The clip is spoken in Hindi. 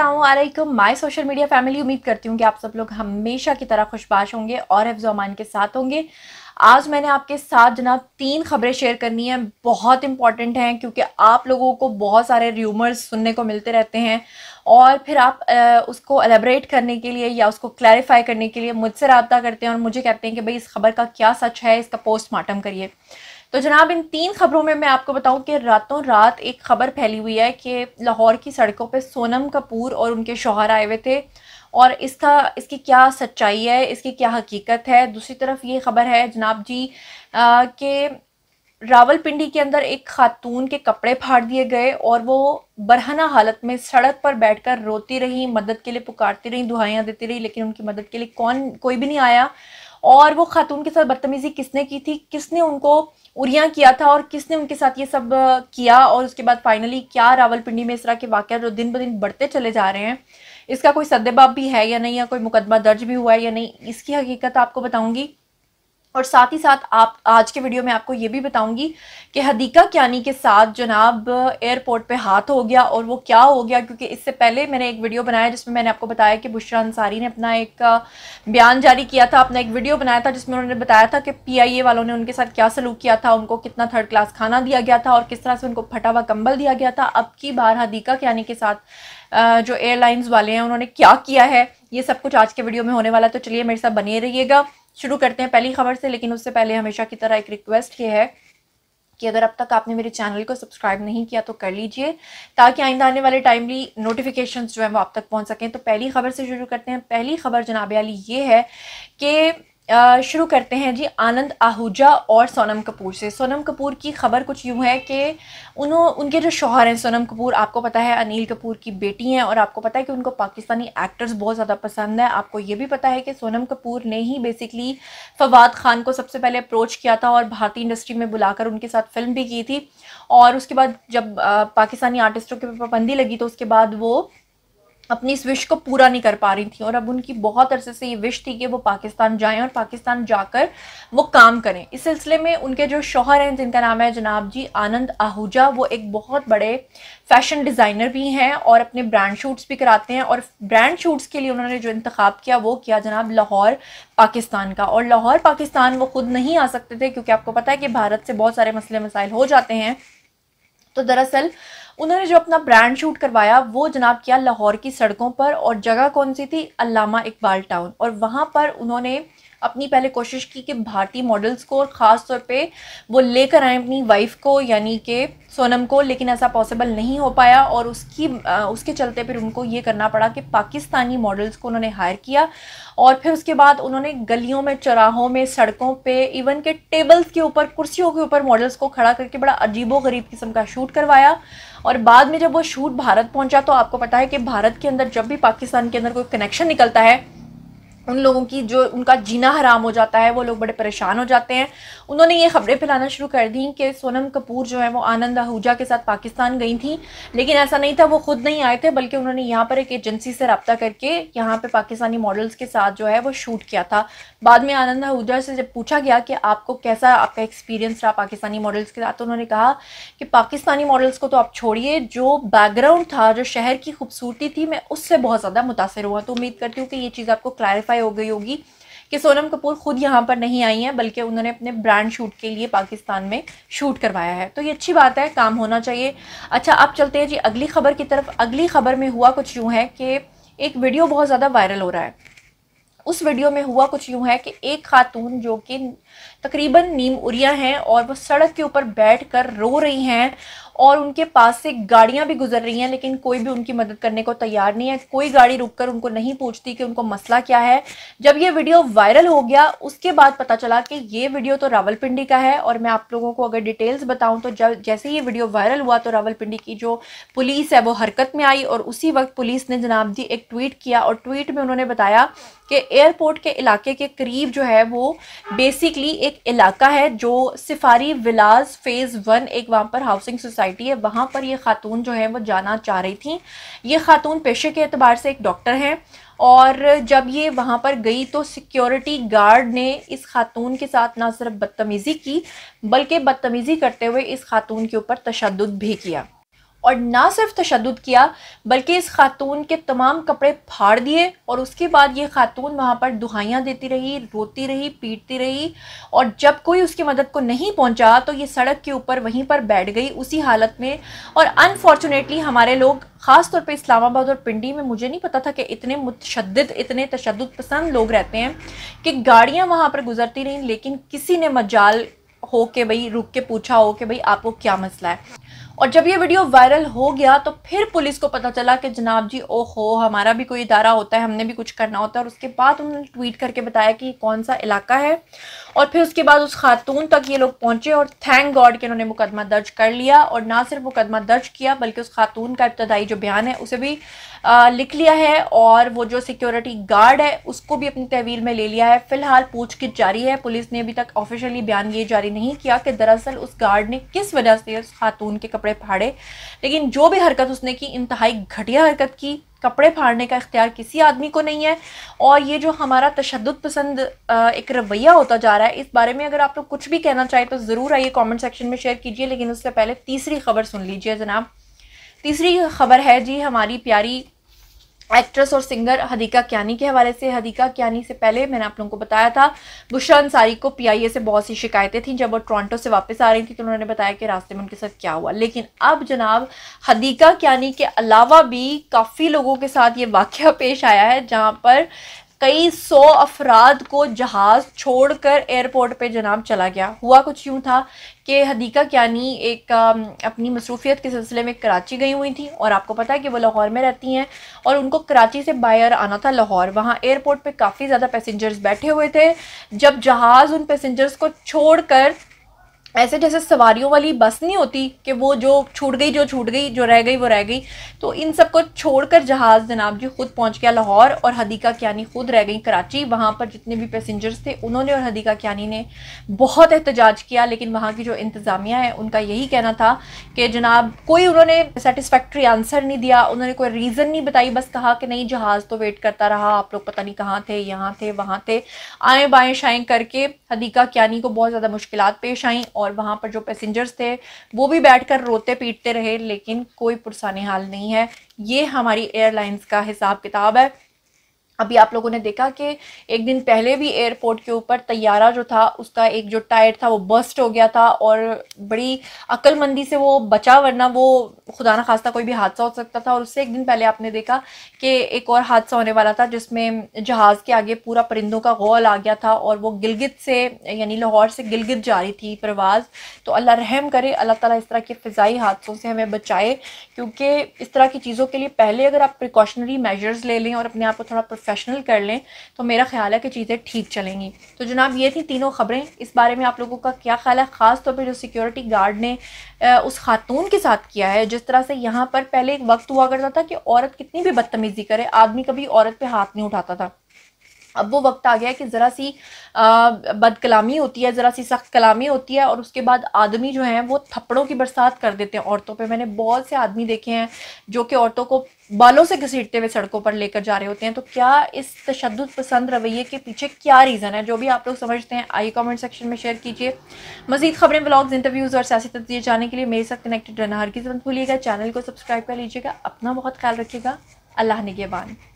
Aslam my social media family उम्मीद करती हूँ कि आप सब लोग हमेशा की तरह खुशबाश होंगे और हफ्ज़ अमान के साथ होंगे आज मैंने आपके साथ जनाब तीन खबरें शेयर करनी है बहुत इंपॉर्टेंट हैं क्योंकि आप लोगों को बहुत सारे र्यूमर्स सुनने को मिलते रहते हैं और फिर आप उसको एलेबरेट करने के लिए या उसको क्लैरिफाई करने के लिए मुझसे रबता करते हैं और मुझे कहते हैं कि भाई इस खबर का क्या सच है इसका पोस्टमार्टम करिए तो जनाब इन तीन खबरों में मैं आपको बताऊं कि रातों रात एक खबर फैली हुई है कि लाहौर की सड़कों पे सोनम कपूर और उनके शोहर आए हुए थे और इसका इसकी क्या सच्चाई है इसकी क्या हकीकत है दूसरी तरफ ये खबर है जनाब जी कि रावलपिंडी के अंदर एक खातून के कपड़े फाड़ दिए गए और वो बरहना हालत में सड़क पर बैठकर रोती रही मदद के लिए पुकारती रही दुहाइयाँ देती रही लेकिन उनकी मदद के लिए कौन कोई भी नहीं आया और वो खातून के साथ बदतमीजी किसने की थी किसने उनको उरिया किया था और किसने उनके साथ ये सब किया और उसके बाद फाइनली क्या रावलपिंडी में इस तरह के वाक़ जो दिन ब दिन बढ़ते चले जा रहे हैं इसका कोई सद्देबाब भी है या नहीं या कोई मुकदमा दर्ज भी हुआ है या नहीं इसकी हकीकत आपको बताऊंगी और साथ ही साथ आप आज के वीडियो में आपको ये भी बताऊंगी कि हदीका क्यानी के साथ जनाब एयरपोर्ट uh, पे हाथ हो गया और वो क्या हो गया क्योंकि इससे पहले मैंने एक वीडियो बनाया जिसमें मैंने आपको बताया कि बुशरा अंसारी ने अपना एक uh, बयान जारी किया था अपना एक वीडियो बनाया था जिसमें उन्होंने बताया था कि पी वालों ने उनके साथ क्या सलूक किया था उनको कितना थर्ड क्लास खाना दिया गया था और किस तरह से उनको फटा हुआ कंबल दिया गया था अब की बार हदीका क्यानी के साथ uh, जो एयरलाइंस वाले हैं उन्होंने क्या किया है ये सब कुछ आज के वीडियो में होने वाला तो चलिए मेरे साथ बने रहिएगा शुरू करते हैं पहली खबर से लेकिन उससे पहले हमेशा की तरह एक रिक्वेस्ट ये है कि अगर अब तक आपने मेरे चैनल को सब्सक्राइब नहीं किया तो कर लीजिए ताकि आइंदा आने वाले टाइमली नोटिफिकेशंस जो हैं वो आप तक पहुंच सकें तो पहली खबर से शुरू करते हैं पहली खबर जनाब अली ये है कि शुरू करते हैं जी आनंद आहूजा और सोनम कपूर से सोनम कपूर की ख़बर कुछ यूँ है कि उन्हों उनके जो शोहर हैं सोनम कपूर आपको पता है अनिल कपूर की बेटी हैं और आपको पता है कि उनको पाकिस्तानी एक्टर्स बहुत ज़्यादा पसंद है आपको ये भी पता है कि सोनम कपूर ने ही बेसिकली फवाद खान को सबसे पहले अप्रोच किया था और भारतीय इंडस्ट्री में बुलाकर उनके साथ फिल्म भी की थी और उसके बाद जब पाकिस्तानी आर्टिस्टों के पाबंदी लगी तो उसके बाद वो अपनी इस विश को पूरा नहीं कर पा रही थी और अब उनकी बहुत अरसे से ये विश थी कि वो पाकिस्तान जाएं और पाकिस्तान जाकर वो काम करें इस सिलसिले में उनके जो शोहर हैं जिनका नाम है जनाब जी आनंद आहूजा वो एक बहुत बड़े फैशन डिज़ाइनर भी हैं और अपने ब्रांड शूट्स भी कराते हैं और ब्रांड शूट्स के लिए उन्होंने जो इंतखब किया वो किया जनाब लाहौर पाकिस्तान का और लाहौर पाकिस्तान वो खुद नहीं आ सकते थे क्योंकि आपको पता है कि भारत से बहुत सारे मसले मसाइल हो जाते हैं तो दरअसल उन्होंने जो अपना ब्रांड शूट करवाया वो जनाब किया लाहौर की सड़कों पर और जगह कौन सी थी अलामा इकबाल टाउन और वहाँ पर उन्होंने अपनी पहले कोशिश की कि भारतीय मॉडल्स को और ख़ास तौर पे वो लेकर आए अपनी वाइफ को यानी कि सोनम को लेकिन ऐसा पॉसिबल नहीं हो पाया और उसकी उसके चलते फिर उनको ये करना पड़ा कि पाकिस्तानी मॉडल्स को उन्होंने हायर किया और फिर उसके बाद उन्होंने गलियों में चौराहों में सड़कों पे इवन के टेबल्स के ऊपर कुर्सियों के ऊपर मॉडल्स को खड़ा करके बड़ा अजीबो गरीब किस्म का शूट करवाया और बाद में जब वो शूट भारत पहुंचा तो आपको पता है कि भारत के अंदर जब भी पाकिस्तान के अंदर कोई कनेक्शन निकलता है उन लोगों की जो उनका जीना हराम हो जाता है वो लोग बड़े परेशान हो जाते हैं उन्होंने ये खबरें फैलाना शुरू कर दी कि सोनम कपूर जो है वो आनंद आहूजा के साथ पाकिस्तान गई थी लेकिन ऐसा नहीं था वो खुद नहीं आए थे बल्कि उन्होंने यहाँ पर एक एजेंसी से रबता करके यहाँ पर पाकिस्तानी मॉडल्स के साथ जो है वो शूट किया था बाद में आनंद आहूजा से जब पूछा गया कि आपको कैसा आपका एक्सपीरियंस रहा पाकिस्तानी मॉडल्स के साथ तो उन्होंने कहा कि पाकिस्तानी मॉडल्स को तो आप छोड़िए जो बैकग्राउंड था जो शहर की खूबसूरती थी मैं उससे बहुत ज़्यादा मुतासर हुआ तो उम्मीद करती हूँ कि ये चीज़ आपको क्लैरिफाई वेरीफाई हो गई होगी कि सोनम कपूर खुद यहाँ पर नहीं आई हैं बल्कि उन्होंने अपने ब्रांड शूट के लिए पाकिस्तान में शूट करवाया है तो ये अच्छी बात है काम होना चाहिए अच्छा अब चलते हैं जी अगली खबर की तरफ अगली खबर में हुआ कुछ यूँ है कि एक वीडियो बहुत ज़्यादा वायरल हो रहा है उस वीडियो में हुआ कुछ यूँ है कि एक खातून जो कि तकरीबन नीम उरिया हैं और वो सड़क के ऊपर बैठ रो रही हैं और उनके पास से गाड़ियां भी गुजर रही हैं लेकिन कोई भी उनकी मदद करने को तैयार नहीं है कोई गाड़ी रुककर उनको नहीं पूछती कि उनको मसला क्या है जब ये वीडियो वायरल हो गया उसके बाद पता चला कि ये वीडियो तो रावलपिंडी का है और मैं आप लोगों को अगर डिटेल्स बताऊं तो जब जैसे ये वीडियो वायरल हुआ तो रावलपिंडी की जो पुलिस है वो हरकत में आई और उसी वक्त पुलिस ने जनाब जी एक ट्वीट किया और ट्वीट में उन्होंने बताया कि एयरपोर्ट के इलाके के करीब जो है वो बेसिकली एक इलाका है जो सिफारी विलास फेज़ वन एक वहाँ पर हाउसिंग सोसाइटी सोसाइटी है वहाँ पर ये खातून जो है वो जाना चाह रही थी ये खातून पेशे के अतबार से एक डॉक्टर हैं और जब ये वहाँ पर गई तो सिक्योरिटी गार्ड ने इस खातून के साथ ना सिर्फ बदतमीज़ी की बल्कि बदतमीज़ी करते हुए इस खातून के ऊपर तशद भी किया और ना सिर्फ तशद किया बल्कि इस खातून के तमाम कपड़े फाड़ दिए और उसके बाद ये खातून वहाँ पर दुहाइयाँ देती रही रोती रही पीटती रही और जब कोई उसकी मदद को नहीं पहुँचा तो ये सड़क के ऊपर वहीं पर बैठ गई उसी हालत में और अनफॉर्चुनेटली हमारे लोग ख़ास तौर पर इस्लामाबाद और पिंडी में मुझे नहीं पता था कि इतने मुतशद इतने तशद पसंद लोग रहते हैं कि गाड़ियाँ वहाँ पर गुजरती रहीं लेकिन किसी ने मजाल हो के भाई रुक के पूछा हो कि भाई आपको क्या मसला है और जब ये वीडियो वायरल हो गया तो फिर पुलिस को पता चला कि जनाब जी ओहो हमारा भी कोई इदारा होता है हमने भी कुछ करना होता है और उसके बाद उन्होंने ट्वीट करके बताया कि कौन सा इलाका है और फिर उसके बाद उस खातून तक ये लोग पहुंचे और थैंक गॉड कि उन्होंने मुकदमा दर्ज कर लिया और ना सिर्फ मुकदमा दर्ज किया बल्कि उस खातून का इब्तदाई जो बयान है उसे भी आ, लिख लिया है और वो जो सिक्योरिटी गार्ड है उसको भी अपनी तहवील में ले लिया है फिलहाल पूछगिछ जारी है पुलिस ने अभी तक ऑफिशियली बयान ये जारी नहीं किया कि दरअसल उस गार्ड ने किस वजह से उस खातून के कपड़े फाड़े लेकिन जो भी हरकत उसने की इंतहाई घटिया हरकत की कपड़े फाड़ने का इख्तियार किसी आदमी को नहीं है और ये जो हमारा तशद पसंद एक रवैया होता जा रहा है इस बारे में अगर आप लोग कुछ भी कहना चाहें तो ज़रूर आइए कमेंट सेक्शन में शेयर कीजिए लेकिन उससे पहले तीसरी खबर सुन लीजिए जनाब तीसरी खबर है जी हमारी प्यारी एक्ट्रेस और सिंगर हदीका क्यानी के हवाले से हदीका क्यानी से पहले मैंने आप लोगों को बताया था बुशरा अंसारी को पीआईए से बहुत सी शिकायतें थीं जब वो टोरंटो से वापस आ रही थी तो उन्होंने बताया कि रास्ते में उनके साथ क्या हुआ लेकिन अब जनाब हदीका क्यानी के अलावा भी काफ़ी लोगों के साथ ये वाक़ पेश आया है जहाँ पर कई सौ अफराद को जहाज़ छोड़कर एयरपोर्ट पे जनाब चला गया हुआ कुछ यूँ था कि हदीका क्यानी एक अपनी मसरूफियत के सिलसिले में कराची गई हुई थी और आपको पता है कि वो लाहौर में रहती हैं और उनको कराची से बायर आना था लाहौर वहाँ एयरपोर्ट पे काफ़ी ज़्यादा पैसेंजर्स बैठे हुए थे जब जहाज़ उन पैसेंजर्स को छोड़कर ऐसे जैसे सवारियों वाली बस नहीं होती कि वो जो छूट गई जो छूट गई जो रह गई वो रह गई तो इन सबको छोड़कर जहाज़ जनाब जी खुद पहुंच गया लाहौर और हदीका क्यानी खुद रह गई कराची वहाँ पर जितने भी पैसेंजर्स थे उन्होंने और हदीका क्यानी ने बहुत एहतजाज किया लेकिन वहाँ की जो इंतज़ामिया है उनका यही कहना था कि जनाब कोई उन्होंने सेटिस्फैक्ट्री आंसर नहीं दिया उन्होंने कोई रीज़न नहीं बताई बस कहा कि नहीं जहाज़ तो वेट करता रहा आप लोग पता नहीं कहाँ थे यहाँ थे वहाँ थे आएँ बाएँ शाएँ करके हदीका क्यानी को बहुत ज़्यादा मुश्किल पेश आईं और वहाँ पर जो पैसेंजर्स थे वो भी बैठकर रोते पीटते रहे लेकिन कोई पुरसानी हाल नहीं है ये हमारी एयरलाइंस का हिसाब किताब है अभी आप लोगों ने देखा कि एक दिन पहले भी एयरपोर्ट के ऊपर तैयारा जो था उसका एक जो टायर था वो बस्ट हो गया था और बड़ी अक्लमंदी से वो बचा वरना वो खुदा ना खास्ता कोई भी हादसा हो सकता था और उससे एक दिन पहले आपने देखा कि एक और हादसा होने वाला था जिसमें जहाज़ के आगे पूरा परिंदों का गौल आ गया था और वो गिलगित से यानी लाहौर से गिलगित जा रही थी प्रवास तो अल्लाह रहम करे अल्लाह ताली इस तरह के फ़ाई हादसों से हमें बचाए क्योंकि इस तरह की चीज़ों के लिए पहले अगर आप प्रिकॉशनरी मेजर्स ले लें और अपने आप को थोड़ा प्रोफेशनल कर लें तो मेरा ख्याल है कि चीज़ें ठीक चलेंगी तो जनाब ये थी तीनों ख़बरें इस बारे में आप लोगों का क्या ख्याल है ख़ास तौर पर जो सिक्योरिटी गार्ड ने उस खातून के साथ किया है जिस तरह से यहाँ पर पहले एक वक्त हुआ करता था कि औरत कितनी भी बदतमीज़ी करे आदमी कभी औरत पर हाथ नहीं उठाता था अब वो वक्त आ गया है कि ज़रा सी बदकलामी होती है ज़रा सी सख्त कलामी होती है और उसके बाद आदमी जो हैं वो थप्पड़ों की बरसात कर देते हैं औरतों पे मैंने बहुत से आदमी देखे हैं जो कि औरतों को बालों से घसीटते हुए सड़कों पर लेकर जा रहे होते हैं तो क्या इस तशद पसंद रवैये के पीछे क्या रीज़न है जो भी आप लोग समझते हैं आई कॉमेंट सेक्शन में शेयर कीजिए मजीद खबरें ब्लॉग्स इंटरव्यूज़ और सियासी तस्वीर जाने के लिए मेरे साथ कनेक्टेड रहना हर किसी मत भूलिएगा चैनल को सब्सक्राइब कर लीजिएगा अपना बहुत ख्याल रखिएगा अल्लाह ने